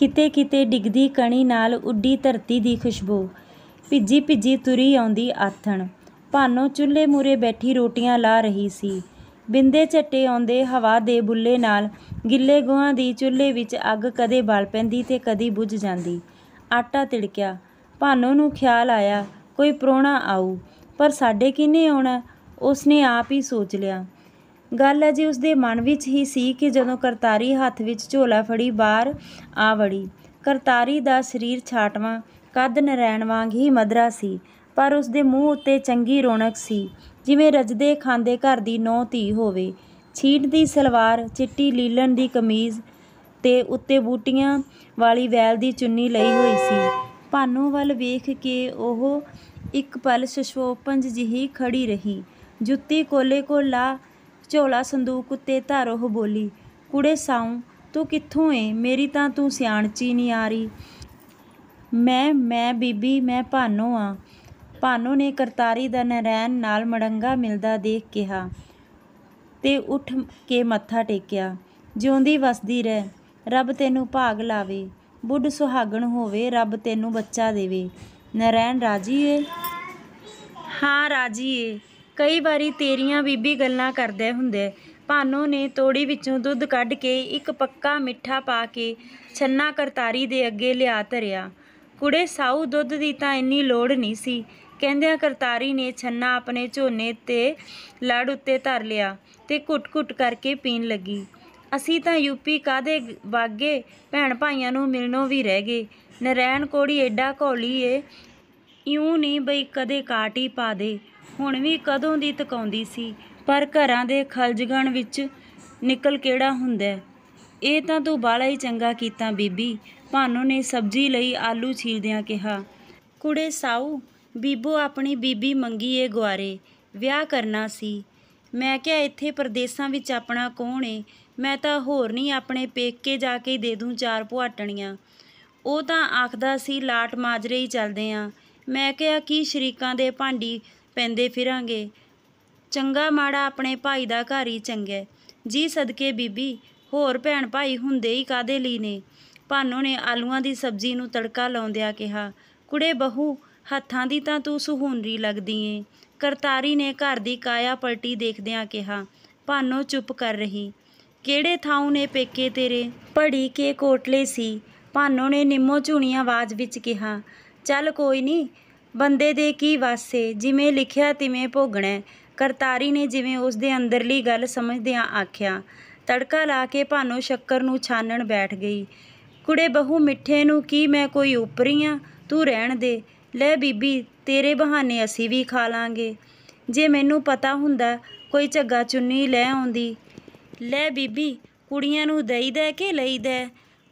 ਕਿਤੇ-ਕਿਤੇ ਡਿੱਗਦੀ ਕਣੀ ਨਾਲ ਉੱਡੀ ਧਰਤੀ ਦੀ ਖੁਸ਼ਬੂ। ਭਿੱਜੀ-ਭਿੱਜੀ ਤੁਰੀ ਆਉਂਦੀ ਆਥਣ। ਭਾਨੋ ਚੁੱਲ੍ਹੇ ਮੂਰੇ ਬੈਠੀ ਰੋਟੀਆਂ ਲਾ ਰਹੀ ਸੀ। ਬਿੰਦੇ ਛੱਟੇ ਆਉਂਦੇ ਹਵਾ ਦੇ ਬੁੱਲੇ ਨਾਲ ਗਿੱਲੇ ਗੋਹਾਂ ਦੀ ਚੁੱਲ੍ਹੇ ਵਿੱਚ ਅੱਗ ਕਦੇ ਬਲ ਪੈਂਦੀ ਤੇ ਕਦੀ ਬੁਝ ਜਾਂਦੀ। ਆਟਾ ਤਿੜਕਿਆ। ਭਾਨੋ ਨੂੰ ਖ਼ਿਆਲ ਆਇਆ ਕੋਈ ਪ੍ਰੋਣਾ ਆਊ, ਪਰ ਸਾਡੇ ਕਿਹਨੇ ਆਉਣਾ? ਉਸਨੇ ਆਪ ਹੀ ਸੋਚ ਲਿਆ। ਗੱਲ ਹੈ ਉਸ ਉਸਦੇ ਮਨ ਵਿੱਚ ਹੀ ਸੀ ਕਿ ਜਦੋਂ ਕਰਤਾਰੀ ਹੱਥ ਵਿੱਚ ਝੋਲਾ ਫੜੀ ਬਾਹਰ ਆ ਵੜੀ ਕਰਤਾਰੀ ਦਾ ਸਰੀਰ ਛਾਟਵਾ ਕੱਦ ਨਰੈਣ ਵਾਂਗ ਹੀ ਮਦਰਾ ਸੀ ਪਰ ਉਸਦੇ ਮੂੰਹ ਉੱਤੇ ਚੰਗੀ ਰੌਣਕ ਸੀ ਜਿਵੇਂ ਰਜਦੇ ਖਾਂਦੇ ਘਰ ਦੀ ਨੌ ਧੀ ਹੋਵੇ ਛੀਟ ਦੀ ਸਲਵਾਰ ਚਿੱਟੀ ਲੀਲਨ ਦੀ ਕਮੀਜ਼ ਤੇ ਉੱਤੇ ਬੂਟੀਆਂ ਵਾਲੀ ਵੈਲ ਦੀ ਚੁੰਨੀ ਲਈ ਹੋਈ ਸੀ ਭਾਨੂ ਵੱਲ ਵੇਖ ਕੇ ਉਹ ਇੱਕ ਪਲ ਸ਼ਸ਼ੋਪੰਜ ਜਿਹੀ ਖੜੀ ਰਹੀ ਜੁੱਤੀ ਕੋਲੇ ਕੋਲਾ ਝੋਲਾ ਸੰਦੂਕ ਉੱਤੇ ਧਰ ਉਹ ਬੋਲੀ ਕੁੜੇ ਸਾਉ ਤੂੰ ਕਿੱਥੋਂ ਏ ਮੇਰੀ ਤਾਂ ਤੂੰ ਸਿਆਣਚੀ ਨਹੀਂ ਆ ਰਹੀ ਮੈਂ ਮੈਂ ਬੀਬੀ ਮੈਂ ਭਾਨੋ ਆ ਭਾਨੋ ਨੇ ਕਰਤਾਰੀ ਦਾ ਨਰੈਣ ਨਾਲ ਮੜੰਗਾ ਮਿਲਦਾ ਦੇਖ ਕਿਹਾ ਤੇ ਉੱਠ ਕੇ ਮੱਥਾ ਟੇਕਿਆ ਜਿਉਂਦੀ ਵਸਦੀ ਰਹਿ ਰੱਬ ਤੈਨੂੰ ਭਾਗ ਲਾਵੇ ਬੁੱਢ ਸੁਹਾਗਣ ਹੋਵੇ ਰੱਬ ਤੈਨੂੰ ਬੱਚਾ ਦੇਵੇ ਨਰੈਣ ਰਾਜੀ ਏ ਹਾਂ ਰਾਜੀ ਏ ਕਈ ਵਾਰੀ ਤੇਰੀਆਂ ਬੀਬੀ ਗੱਲਾਂ ਕਰਦੇ ਹੁੰਦੇ ਭਾਨੋ ਨੇ ਤੋੜੀ ਵਿੱਚੋਂ ਦੁੱਧ ਕੱਢ ਕੇ ਇੱਕ ਪੱਕਾ ਮਿੱਠਾ ਪਾ ਕੇ ਛੰਨਾ ਕਰਤਾਰੀ ਦੇ ਅੱਗੇ ਲਿਆ ਧਰਿਆ ਕੁੜੇ ਸਾਊ ਦੁੱਧ ਦੀ ਤਾਂ ਇੰਨੀ ਲੋੜ ਨਹੀਂ ਸੀ ਕਹਿੰਦਿਆਂ ਕਰਤਾਰੀ ਨੇ ਛੰਨਾ ਆਪਣੇ ਝੋਨੇ ਤੇ ਲੜ ਉੱਤੇ ਧਰ ਲਿਆ ਤੇ ਘੁੱਟ-ਘੁੱਟ ਕਰਕੇ ਪੀਣ ਲੱਗੀ ਅਸੀਂ ਤਾਂ ਯੂਪੀ ਕਾਦੇ ਵਾਗੇ ਭੈਣ ਭਾਈਆਂ ਨੂੰ ਮਿਲਣੋਂ ਵੀ ਰਹਿ ਗਏ ਨਰੈਣ ਕੋੜੀ ਐਡਾ ਘੋਲੀ ਏ ਇਉਂ ਨਹੀਂ ਬਈ ਕਦੇ ਕਾਟੀ ਪਾ ਦੇ ਹੁਣ ਵੀ ਕਦੋਂ ਦੀ ਤਕਾਉਂਦੀ ਸੀ ਪਰ ਘਰਾਂ ਦੇ ਖਲਜਗਣ ਵਿੱਚ ਨਿਕਲ ਕਿਹੜਾ ਹੁੰਦਾ ਇਹ ਤਾਂ ਤੂੰ ਬਾਲਾ ਹੀ ਚੰਗਾ ਕੀਤਾ ਬੀਬੀ ਭਾਨੋ ਨੇ ਸਬਜ਼ੀ ਲਈ ਆਲੂ ਛੀਲਦਿਆਂ ਕਿਹਾ ਕੁੜੇ ਸਾਊ ਬੀਬੋ ਆਪਣੀ ਬੀਬੀ ਮੰਗੀ ਏ ਗੁਆਰੇ ਵਿਆਹ ਕਰਨਾ ਸੀ ਮੈਂ ਕਿਹਾ ਇੱਥੇ ਪਰਦੇਸਾਂ ਵਿੱਚ ਆਪਣਾ ਕੌਣ ਏ ਮੈਂ ਤਾਂ ਹੋਰ ਨਹੀਂ ਆਪਣੇ ਪੇਕੇ ਜਾ ਕੇ ਦੇ ਦੂੰ ਚਾਰ ਪੁਆਟਣੀਆਂ ਉਹ ਤਾਂ ਆਖਦਾ ਸੀ ਲਾਟ ਮਾਜਰੇ ਹੀ ਚੱਲਦੇ ਆ ਮੈਂ ਕਿਹਾ ਕੀ ਸ਼ਰੀਕਾਂ ਦੇ ਭਾਂਡੀ ਪੈਂਦੇ ਫਿਰਾਂਗੇ ਚੰਗਾ ਮਾੜਾ ਆਪਣੇ ਭਾਈ ਦਾ ਘਰ ਹੀ ਚੰਗਾ ਜੀ ਸਦਕੇ ਬੀਬੀ ਹੋਰ ਭੈਣ ਭਾਈ ਹੁੰਦੇ ਹੀ ਕਾਦੇ ਲਈ ਨੇ ਭਾਨੋ ਨੇ ਆਲੂਆਂ ਦੀ ਸਬਜ਼ੀ ਨੂੰ ਤੜਕਾ ਲਾਉਂਦਿਆਂ ਕਿਹਾ ਕੁੜੇ ਬਹੂ ਹੱਥਾਂ ਦੀ ਤਾਂ ਤੂੰ ਸੁਹੂਨਰੀ ਲੱਗਦੀ ਏ ਕਰਤਾਰੀ ਨੇ ਘਰ ਦੀ ਕਾਇਆ ਪਲਟੀ ਦੇਖਦਿਆਂ ਕਿਹਾ ਭਾਨੋ ਚੁੱਪ ਕਰ ਰਹੀ ਕਿਹੜੇ ਥਾਉ ਨੇ ਪੇਕੇ ਤੇਰੇ ਪੜੀ ਕੇ ਕੋਟਲੇ ਸੀ ਭਾਨੋ ਨੇ ਨਿੰਮੋ ਝੂਣੀ ਆਵਾਜ਼ ਵਿੱਚ ਕਿਹਾ ਚੱਲ ਕੋਈ ਨਹੀਂ ਬੰਦੇ ਦੇ ਕੀ ਵਾਸੇ ਜਿਵੇਂ ਲਿਖਿਆ ਤਿਵੇਂ ਭੋਗਣਾ ਕਰਤਾਰੀ ਨੇ ਜਿਵੇਂ ਉਸ ਦੇ ਅੰਦਰਲੀ ਗੱਲ ਸਮਝਦਿਆਂ ਆਖਿਆ ਤੜਕਾ ਲਾ ਕੇ ਭਾਨੋ ਸ਼ੱਕਰ ਨੂੰ ਛਾਨਣ ਬੈਠ ਗਈ ਕੁੜੇ ਬਹੂ ਮਿੱਠੇ ਨੂੰ ਕੀ ਮੈਂ ਕੋਈ ਉਪਰੀ ਆ ਤੂੰ ਰਹਿਣ ਦੇ ਲੈ ਬੀਬੀ ਤੇਰੇ ਬਹਾਨੇ ਅਸੀਂ ਵੀ ਖਾ ਲਾਂਗੇ ਜੇ ਮੈਨੂੰ ਪਤਾ ਹੁੰਦਾ ਕੋਈ ਝੱਗਾ ਚੁੰਨੀ ਲੈ ਆਉਂਦੀ ਲੈ ਬੀਬੀ ਕੁੜੀਆਂ ਨੂੰ ਦੇਈਦਾ ਕਿ ਲਈਦਾ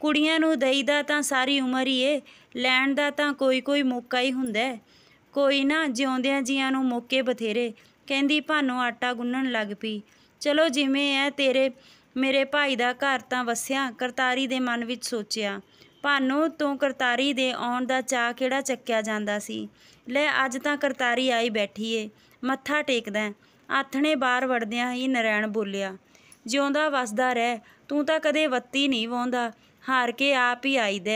ਕੁੜੀਆਂ ਨੂੰ ਦਾ ਤਾਂ ਸਾਰੀ ਉਮਰ ਹੀ ਏ ਲੈਣ ਦਾ ਤਾਂ ਕੋਈ ਕੋਈ ਮੌਕਾ ਹੀ ਹੁੰਦਾ ਕੋਈ ਨਾ ਜਿਉਂਦਿਆਂ ਜੀਆਂ ਨੂੰ ਮੌਕੇ ਬਥੇਰੇ ਕਹਿੰਦੀ ਭਾਨੋ ਆਟਾ ਗੁੰਨਣ ਲੱਗ ਪਈ ਚਲੋ ਜਿਵੇਂ ਐ ਤੇਰੇ ਮੇਰੇ ਭਾਈ ਦਾ ਘਰ ਤਾਂ ਵਸਿਆ ਕਰਤਾਰੀ ਦੇ ਮਨ ਵਿੱਚ ਸੋਚਿਆ ਭਾਨੋ ਤੂੰ ਕਰਤਾਰੀ ਦੇ ਆਉਣ ਦਾ ਚਾਹ ਕਿਹੜਾ ਚੱਕਿਆ ਜਾਂਦਾ ਸੀ ਲੈ ਅੱਜ ਤਾਂ ਕਰਤਾਰੀ ਆਈ ਬੈਠੀ ਏ ਮੱਥਾ ਟੇਕਦਾ ਆਥਣੇ ਬਾਹਰ ਵੜਦਿਆਂ ਹੀ ਨਰੈਣ ਬੋਲਿਆ ਜਿਉਂਦਾ ਵਸਦਾ ਰਹਿ ਤੂੰ ਤਾਂ ਕਦੇ ਵੱਤੀ ਨਹੀਂ ਵਾਉਂਦਾ ਹਾਰ ਕੇ ਆਪ ਹੀ ਆਈਦਾ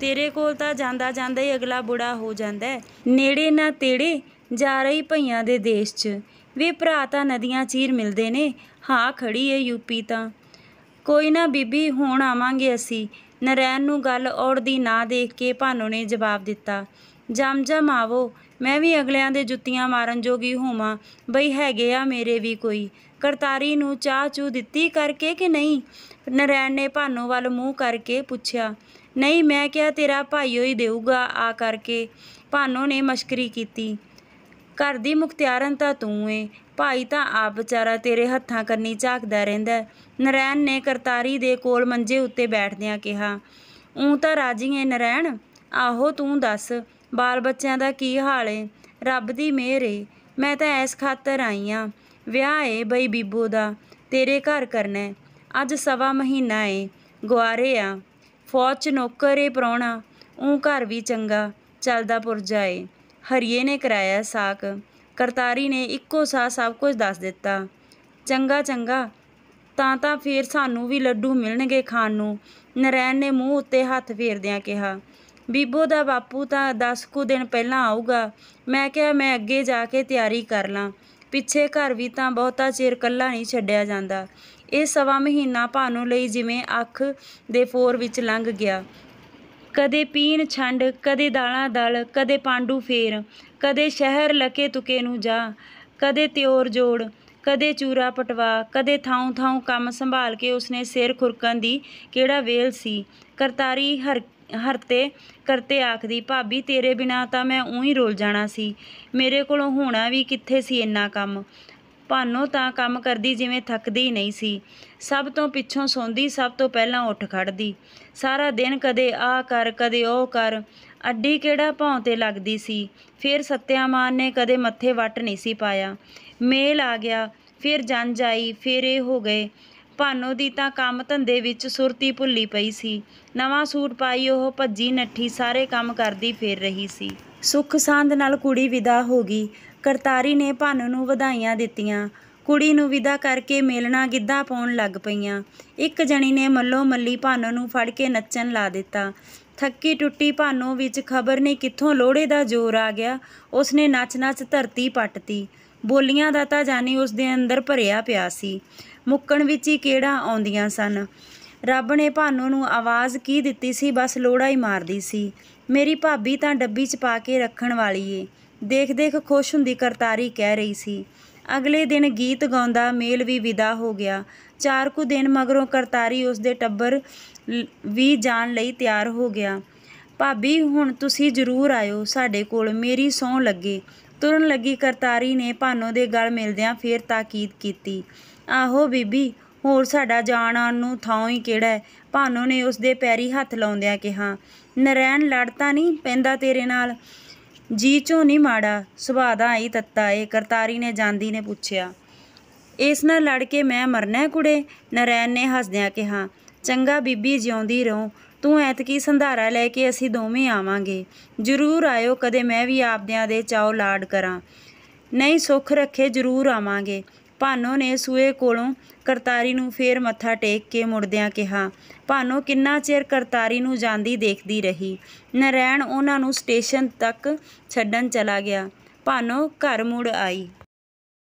ਤੇਰੇ ਕੋਲ ਤਾਂ ਜਾਂਦਾ ਜਾਂਦਾ ਹੀ ਅਗਲਾ ਬੁੜਾ ਹੋ ਜਾਂਦਾ ਨੇੜੇ ਨਾ ਤੇੜੇ ਜਾ ਰਹੀ ਭਈਆਂ ਦੇ ਦੇਸ਼ 'ਚ ਵੇ ਭਰਾ ਤਾਂ ਨਦੀਆਂ ਚੀਰ ਮਿਲਦੇ ਨੇ ਹਾਂ ਖੜੀ ਏ ਯੂਪੀ ਤਾਂ ਕੋਈ ਨਾ ਬੀਬੀ ਹੁਣ ਆਵਾਂਗੇ ਅਸੀਂ ਨਰੈਣ ਨੂੰ ਗੱਲ ਔੜਦੀ ਨਾ ਦੇਖ ਕੇ ਭਾਨੋ ਨੇ ਜਵਾਬ ਦਿੱਤਾ ਜਮ ਜਮ ਆਵੋ ਮੈਂ ਵੀ ਅਗਲਿਆਂ ਦੇ ਜੁੱਤੀਆਂ ਮਾਰਨ ਜੋਗੀ ਹੋਵਾਂ ਬਈ ਹੈਗੇ ਆ ਮੇਰੇ ਵੀ ਕੋਈ ਕਰਤਾਰੀ ਨੂੰ ਚਾਹ ਚੂ ਦਿੱਤੀ ਕਰਕੇ ਕਿ ਨਹੀਂ ਨਰੈਣ ਨੇ ਭਾਨੋ ਵੱਲ ਮੂੰਹ ਕਰਕੇ ਪੁੱਛਿਆ ਨਹੀਂ ਮੈਂ ਕਿਹਾ ਤੇਰਾ ਭਾਈਓ ਹੀ ਦੇਊਗਾ ਆ ਕਰਕੇ ਭਾਨੋ ਨੇ ਮਸ਼ਕਰੀ ਕੀਤੀ ਘਰ ਦੀ ਮੁਖਤਿਆਰਨ ਤਾਂ ਤੂੰ ਏ ਭਾਈ ਤਾਂ ਆਪ ਵਿਚਾਰਾ ਤੇਰੇ ਹੱਥਾਂ ਕੰਨੀ ਝਾਕਦਾ ਰਹਿੰਦਾ ਨਰੈਣ ਨੇ ਕਰਤਾਰੀ ਦੇ ਕੋਲ ਮੰਜੇ ਉੱਤੇ ਬੈਠਦਿਆਂ ਕਿਹਾ ਉਂ ਤਾਂ ਰਾਜੀ ਏ ਨਰੈਣ ਆਹੋ ਤੂੰ ਦੱਸ ਬਾਲ ਬੱਚਿਆਂ ਦਾ ਕੀ ਹਾਲ ਏ ਰੱਬ ਦੀ ਮਿਹਰ ਏ ਮੈਂ ਤਾਂ ਐਸ ਖਾਤਰ ਆਈ ਆ ਵਿਆਹ ਏ ਬਈ ਬੀਬੋ ਦਾ ਤੇਰੇ ਘਰ ਕਰਨਾ ਅੱਜ ਸਵਾ ਮਹੀਨਾ ਏ ਗੁਆਰੇ ਆ ਫੌਜ ਚ ਨੌਕਰ ਏ ਪ੍ਰਾਹੁਣਾ ਉਂ ਘਰ ਵੀ ਚੰਗਾ ਚੱਲਦਾ ਪੁਰ ਜਾਏ ਹਰੀਏ ਨੇ ਕਰਾਇਆ ਸਾਕ ਕਰਤਾਰੀ ਨੇ ਇੱਕੋ ਸਾਹ ਸਭ ਕੁਝ ਦੱਸ ਦਿੱਤਾ ਚੰਗਾ ਚੰਗਾ ਤਾਂ ਤਾਂ ਫੇਰ ਸਾਨੂੰ ਵੀ ਲੱਡੂ ਮਿਲਣਗੇ ਖਾਣ ਨੂੰ ਨਰੈਣ ਨੇ ਮੂੰਹ ਉੱਤੇ ਹੱਥ ਫੇਰਦਿਆਂ ਕਿਹਾ ਬੀਬੋ ਦਾ ਬਾਪੂ ਤਾਂ 10 ਕੁ ਦਿਨ ਪਹਿਲਾਂ ਆਊਗਾ ਮੈਂ ਕਿਹਾ ਮੈਂ ਅੱਗੇ ਜਾ ਕੇ ਤਿਆਰੀ ਕਰ ਲਾਂ ਪਿੱਛੇ ਘਰ ਵੀ ਤਾਂ ਬਹੁਤਾ ਚਿਰ ਕੱਲਾ ਨਹੀਂ ਛੱਡਿਆ ਜਾਂਦਾ ਇਹ ਸਵਾ ਮਹੀਨਾ ਭਾਨੂ ਲਈ ਜਿਵੇਂ ਅੱਖ ਦੇ ਫੋਰ ਵਿੱਚ ਲੰਘ ਗਿਆ ਕਦੇ ਪੀਣ ਛੰਡ ਕਦੇ ਦਾਲਾਂ ਦਲ ਕਦੇ ਪਾਂਡੂ ਫੇਰ ਕਦੇ ਸ਼ਹਿਰ ਲਕੇ ਤੁਕੇ ਨੂੰ ਜਾ ਕਦੇ ਤਿਉਰ ਜੋੜ ਕਦੇ ਚੂਰਾ ਪਟਵਾ ਕਦੇ ਥਾਉ ਥਾਉ ਕੰਮ ਸੰਭਾਲ ਕੇ ਉਸਨੇ ਸਿਰ ਖੁਰਕਣ ਦੀ ਕਿਹੜਾ ਵੇਲ ਸੀ ਕਰਤਾਰੀ ਹਰ ਹਰਤੇ ਕਰਤੇ ਆਖਦੀ ਭਾਬੀ ਤੇਰੇ ਬਿਨਾ ਤਾਂ ਮੈਂ ਉਹੀ ਰੋਲ ਜਾਣਾ ਸੀ ਮੇਰੇ ਕੋਲੋਂ ਹੋਣਾ ਵੀ ਕਿੱਥੇ ਸੀ ਇੰਨਾ ਕੰਮ ਭਾਨੋ ਤਾਂ ਕੰਮ ਕਰਦੀ ਜਿਵੇਂ ਥੱਕਦੀ ਨਹੀਂ ਸੀ ਸਭ ਤੋਂ ਪਿੱਛੋਂ ਸੌਂਦੀ ਸਭ ਤੋਂ ਪਹਿਲਾਂ ਉੱਠ ਖੜਦੀ ਸਾਰਾ ਦਿਨ ਕਦੇ ਆ ਕਰ ਕਦੇ ਉਹ ਕਰ ਅੱਡੀ ਕਿਹੜਾ ਭੌਂ ਤੇ ਲੱਗਦੀ ਸੀ ਫਿਰ ਸਤਿਆਮਾਨ ਨੇ ਕਦੇ ਮੱਥੇ ਵੱਟ ਨਹੀਂ ਸੀ ਪਾਇਆ ਮੇਲ ਆ ਗਿਆ ਫਿਰ ਜਨ ਜਾਈ ਫਿਰ ਇਹ ਹੋ ਗਏ ਭਾਨੋ ਦੀ ਤਾਂ ਕੰਮ ਧੰਦੇ ਵਿੱਚ ਸੁਰਤੀ ਭੁੱਲੀ ਪਈ ਸੀ ਨਵਾਂ ਸੂਟ ਪਾਈ ਉਹ ਭੱਜੀ ਨੱਠੀ ਸਾਰੇ ਕੰਮ ਕਰਦੀ ਫਿਰ ਰਹੀ ਸੀ ਸੁੱਖ ਸਾਂਦ ਨਾਲ ਕੁੜੀ ਵਿਦਾ ਹੋ ਗਈ ਕਰਤਾਰੀ ਨੇ ਭਨ ਨੂੰ ਵਧਾਈਆਂ ਦਿੱਤੀਆਂ ਕੁੜੀ ਨੂੰ ਵਿਦਾ ਕਰਕੇ ਮੇਲਣਾ ਗਿੱਧਾ ਪਾਉਣ ਲੱਗ ਪਈਆਂ ਇੱਕ ਜਣੀ ਨੇ ਮੱਲੋ ਮੱਲੀ ਭਨ ਨੂੰ ਫੜ ਕੇ ਨੱਚਣ ਲਾ ਦਿੱਤਾ ਥੱਕੀ ਟੁੱਟੀ ਭਾਨੋ ਵਿੱਚ ਖਬਰ ਨਹੀਂ ਕਿੱਥੋਂ ਲੋੜੇ ਦਾ ਜ਼ੋਰ ਆ ਗਿਆ ਉਸਨੇ ਨੱਚ-ਨੱਚ ਧਰਤੀ ਪੱਟਤੀ ਬੋਲੀਆਂ ਦਾ ਤਾਂ ਜਾਨੀ ਉਸ ਦੇ ਅੰਦਰ ਭਰਿਆ ਪਿਆ ਸੀ ਮੁੱਕਣ ਵਿੱਚ ਹੀ ਕਿਹੜਾ ਆਉਂਦੀਆਂ ਸਨ ਰੱਬ ਨੇ ਭਾਨੋ ਨੂੰ ਆਵਾਜ਼ ਕੀ ਦਿੱਤੀ ਸੀ ਬਸ ਲੋੜਾ ਹੀ ਮਾਰਦੀ ਸੀ ਮੇਰੀ ਭਾਬੀ ਤਾਂ ਡੱਬੀ 'ਚ ਪਾ ਕੇ ਰੱਖਣ ਵਾਲੀ ਏ ਦੇਖ ਦੇਖ ਖੁਸ਼ ਹੁੰਦੀ ਕਰਤਾਰੀ ਕਹਿ ਰਹੀ ਸੀ ਅਗਲੇ ਦਿਨ ਗੀਤ ਗਾਉਂਦਾ ਮੇਲ ਵੀ ਵਿਦਾ ਹੋ ਗਿਆ ਚਾਰ ਕੁ ਦਿਨ ਮਗਰੋਂ ਕਰਤਾਰੀ ਉਸ ਦੇ ਟੱਬਰ ਵੀ ਜਾਣ ਲਈ ਤਿਆਰ ਹੋ ਗਿਆ ਭਾਬੀ ਹੁਣ ਤੁਸੀਂ ਜ਼ਰੂਰ ਆਇਓ ਸਾਡੇ ਕੋਲ ਮੇਰੀ ਸੌਂ ਲੱਗੇ ਤੁਰਨ ਲੱਗੀ ਕਰਤਾਰੀ ਨੇ ਭਾਨੋ ਦੇ ਗਲ ਮਿਲਦਿਆਂ ਫੇਰ ਤਾਕੀਦ ਕੀਤੀ ਆਹੋ ਬੀਬੀ ਹੋਰ ਸਾਡਾ ਜਾਣ ਆਣ ਨੂੰ ਥਾਂ ਹੀ ਕਿਹੜਾ ਹੈ ਭਾਨੋ ਨੇ ਉਸ ਦੇ ਪੈਰੀ ਹੱਥ ਲਾਉਂਦਿਆਂ ਕਿਹਾ ਨਰੈਣ ਲੜਤਾ ਨਹੀਂ ਪੈਂਦਾ ਤੇਰੇ ਨਾਲ ਜੀ ਚੋਂ ਨਹੀਂ ਮਾੜਾ ਸੁਭਾਅ ਦਾ ਹੀ ਤੱਤਾ ਏ ਕਰਤਾਰੀ ਨੇ ਜਾਂਦੀ ਨੇ ਪੁੱਛਿਆ ਇਸ ਨਾਲ ਲੜ ਕੇ ਮੈਂ ਮਰਨਾ ਕੁੜੇ ਨਰੈਣ ਨੇ ਹੱਸਦਿਆਂ ਕਿਹਾ ਚੰਗਾ ਬੀਬੀ ਜਿਉਂਦੀ ਰਹੋ ਤੂੰ ਐਤਕੀ ਸੰਧਾਰਾ ਲੈ ਕੇ ਅਸੀਂ ਦੋਵੇਂ ਆਵਾਂਗੇ ਜ਼ਰੂਰ ਆਇਓ ਕਦੇ ਮੈਂ ਵੀ ਆਪਦਿਆਂ ਦੇ ਚਾਉ ਲਾੜ ਕਰਾਂ ਨਹੀਂ ਸੁੱਖ ਰੱਖੇ ਜ਼ਰੂਰ ਆਵਾਂਗੇ ਭਾਨੋ ਨੇ ਸੂਏ ਕੋਲੋਂ ਕਰਤਾਰੀ ਨੂੰ ਫੇਰ ਮੱਥਾ ਟੇਕ ਕੇ ਮੁੜਦਿਆਂ ਕਿਹਾ ਭਾਨੋ ਕਿੰਨਾ ਚਿਰ ਕਰਤਾਰੀ ਨੂੰ ਜਾਂਦੀ ਦੇਖਦੀ ਰਹੀ ਨਰੈਣ ਉਹਨਾਂ ਨੂੰ ਸਟੇਸ਼ਨ ਤੱਕ ਛੱਡਣ ਚਲਾ ਗਿਆ ਭਾਨੋ ਘਰ ਮੁੜ ਆਈ